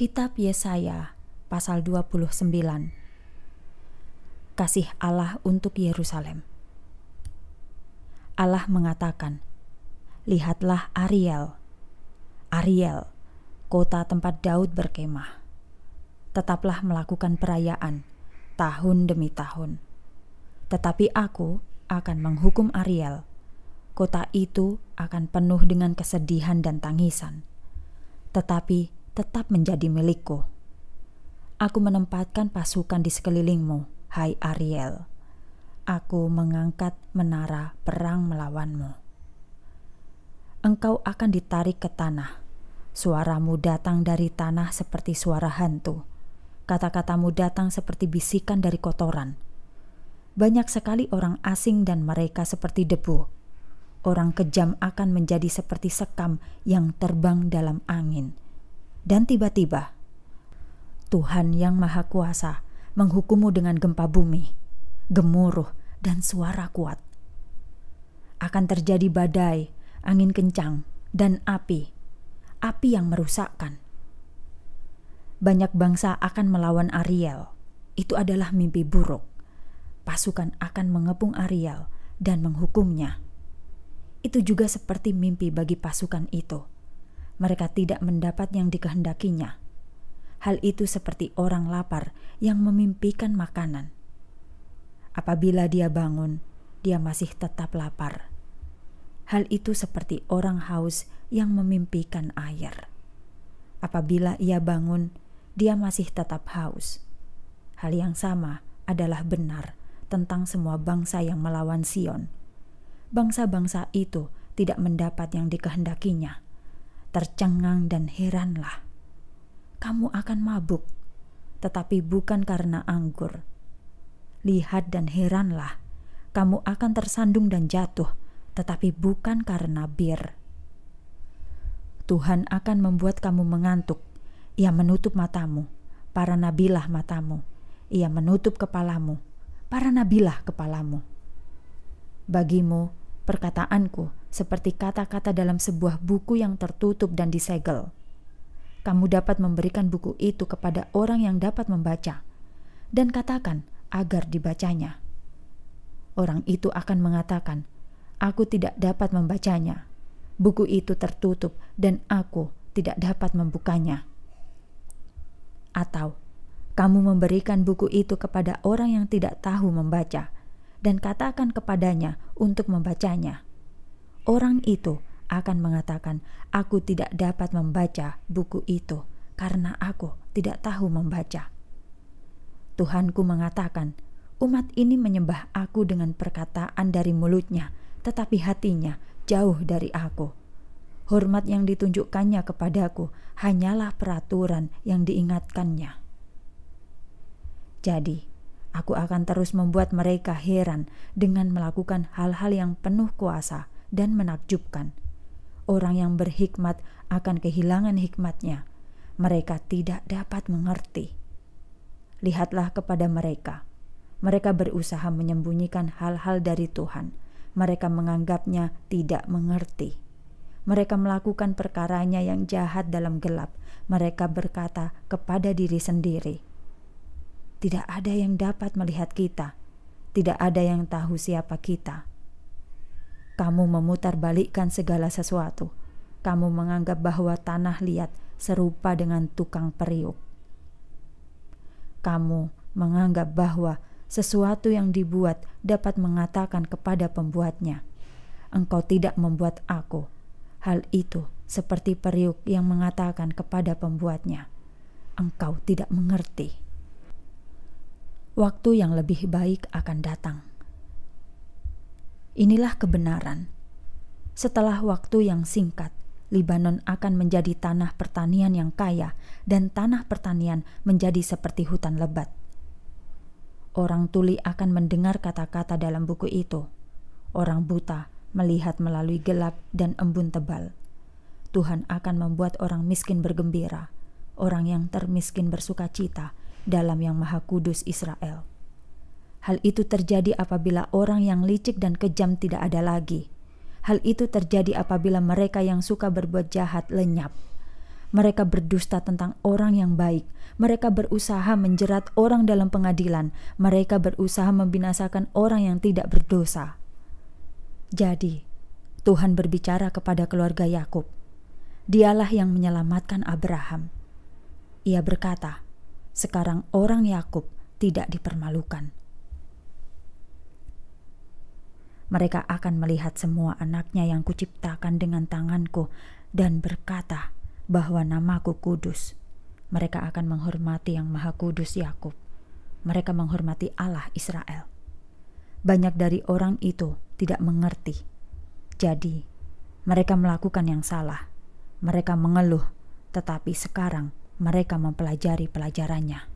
Kitab Yesaya pasal 29 Kasih Allah untuk Yerusalem Allah mengatakan, Lihatlah Ariel, Ariel, kota tempat Daud berkemah. Tetaplah melakukan perayaan tahun demi tahun. Tetapi aku akan menghukum Ariel. Kota itu akan penuh dengan kesedihan dan tangisan. Tetapi tetap menjadi milikku. Aku menempatkan pasukan di sekelilingmu, hai Ariel. Aku mengangkat menara perang melawanmu. Engkau akan ditarik ke tanah. Suaramu datang dari tanah seperti suara hantu. Kata-katamu datang seperti bisikan dari kotoran. Banyak sekali orang asing dan mereka seperti debu. Orang kejam akan menjadi seperti sekam yang terbang dalam angin dan tiba-tiba, Tuhan yang Maha Kuasa menghukummu dengan gempa bumi, gemuruh, dan suara kuat. Akan terjadi badai, angin kencang, dan api, api yang merusakkan. Banyak bangsa akan melawan Ariel. Itu adalah mimpi buruk. Pasukan akan mengepung Ariel dan menghukumnya. Itu juga seperti mimpi bagi pasukan itu mereka tidak mendapat yang dikehendakinya. Hal itu seperti orang lapar yang memimpikan makanan. Apabila dia bangun, dia masih tetap lapar. Hal itu seperti orang haus yang memimpikan air. Apabila ia bangun, dia masih tetap haus. Hal yang sama adalah benar tentang semua bangsa yang melawan Sion. Bangsa-bangsa itu tidak mendapat yang dikehendakinya tercengang dan heranlah. Kamu akan mabuk, tetapi bukan karena anggur. Lihat dan heranlah, kamu akan tersandung dan jatuh, tetapi bukan karena bir. Tuhan akan membuat kamu mengantuk. Ia menutup matamu, para nabilah matamu. Ia menutup kepalamu, para nabilah kepalamu. Bagimu, perkataanku seperti kata-kata dalam sebuah buku yang tertutup dan disegel. Kamu dapat memberikan buku itu kepada orang yang dapat membaca, dan katakan agar dibacanya. Orang itu akan mengatakan, "Aku tidak dapat membacanya. Buku itu tertutup, dan aku tidak dapat membukanya." Atau kamu memberikan buku itu kepada orang yang tidak tahu membaca, dan katakan kepadanya untuk membacanya orang itu akan mengatakan, "Aku tidak dapat membaca buku itu karena aku tidak tahu membaca." Tuhanku mengatakan, "Umat ini menyembah Aku dengan perkataan dari mulutnya, tetapi hatinya jauh dari Aku." Hormat yang ditunjukkannya kepadaku hanyalah peraturan yang diingatkannya. Jadi, aku akan terus membuat mereka heran dengan melakukan hal-hal yang penuh kuasa dan menakjubkan. Orang yang berhikmat akan kehilangan hikmatnya. Mereka tidak dapat mengerti. Lihatlah kepada mereka. Mereka berusaha menyembunyikan hal-hal dari Tuhan. Mereka menganggapnya tidak mengerti. Mereka melakukan perkaranya yang jahat dalam gelap. Mereka berkata kepada diri sendiri, "Tidak ada yang dapat melihat kita, tidak ada yang tahu siapa kita." Kamu memutarbalikkan segala sesuatu. Kamu menganggap bahwa tanah liat serupa dengan tukang periuk. Kamu menganggap bahwa sesuatu yang dibuat dapat mengatakan kepada pembuatnya, "Engkau tidak membuat aku." Hal itu seperti periuk yang mengatakan kepada pembuatnya, "Engkau tidak mengerti." Waktu yang lebih baik akan datang. Inilah kebenaran. Setelah waktu yang singkat, Libanon akan menjadi tanah pertanian yang kaya dan tanah pertanian menjadi seperti hutan lebat. Orang tuli akan mendengar kata-kata dalam buku itu. Orang buta melihat melalui gelap dan embun tebal. Tuhan akan membuat orang miskin bergembira, orang yang termiskin bersuka cita dalam Yang Maha Kudus Israel. Hal itu terjadi apabila orang yang licik dan kejam tidak ada lagi. Hal itu terjadi apabila mereka yang suka berbuat jahat lenyap. Mereka berdusta tentang orang yang baik. Mereka berusaha menjerat orang dalam pengadilan. Mereka berusaha membinasakan orang yang tidak berdosa. Jadi, Tuhan berbicara kepada keluarga Yakub. Dialah yang menyelamatkan Abraham. Ia berkata, "Sekarang orang Yakub tidak dipermalukan." mereka akan melihat semua anaknya yang kuciptakan dengan tanganku dan berkata bahwa namaku kudus. Mereka akan menghormati yang maha kudus Yakub. Mereka menghormati Allah Israel. Banyak dari orang itu tidak mengerti. Jadi, mereka melakukan yang salah. Mereka mengeluh, tetapi sekarang mereka mempelajari pelajarannya.